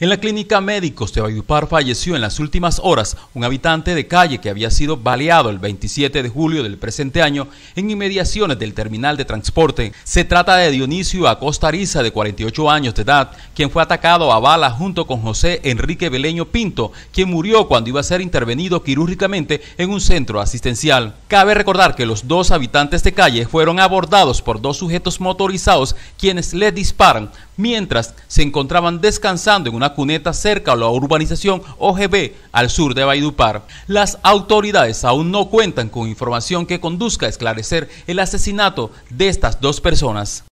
En la clínica Médicos de Bayupar falleció en las últimas horas un habitante de calle que había sido baleado el 27 de julio del presente año en inmediaciones del terminal de transporte. Se trata de Dionisio Acosta Riza, de 48 años de edad, quien fue atacado a bala junto con José Enrique Beleño Pinto, quien murió cuando iba a ser intervenido quirúrgicamente en un centro asistencial. Cabe recordar que los dos habitantes de calle fueron abordados por dos sujetos motorizados quienes les disparan mientras se encontraban descansando en una cuneta cerca de la urbanización OGB al sur de Baidupar, Las autoridades aún no cuentan con información que conduzca a esclarecer el asesinato de estas dos personas.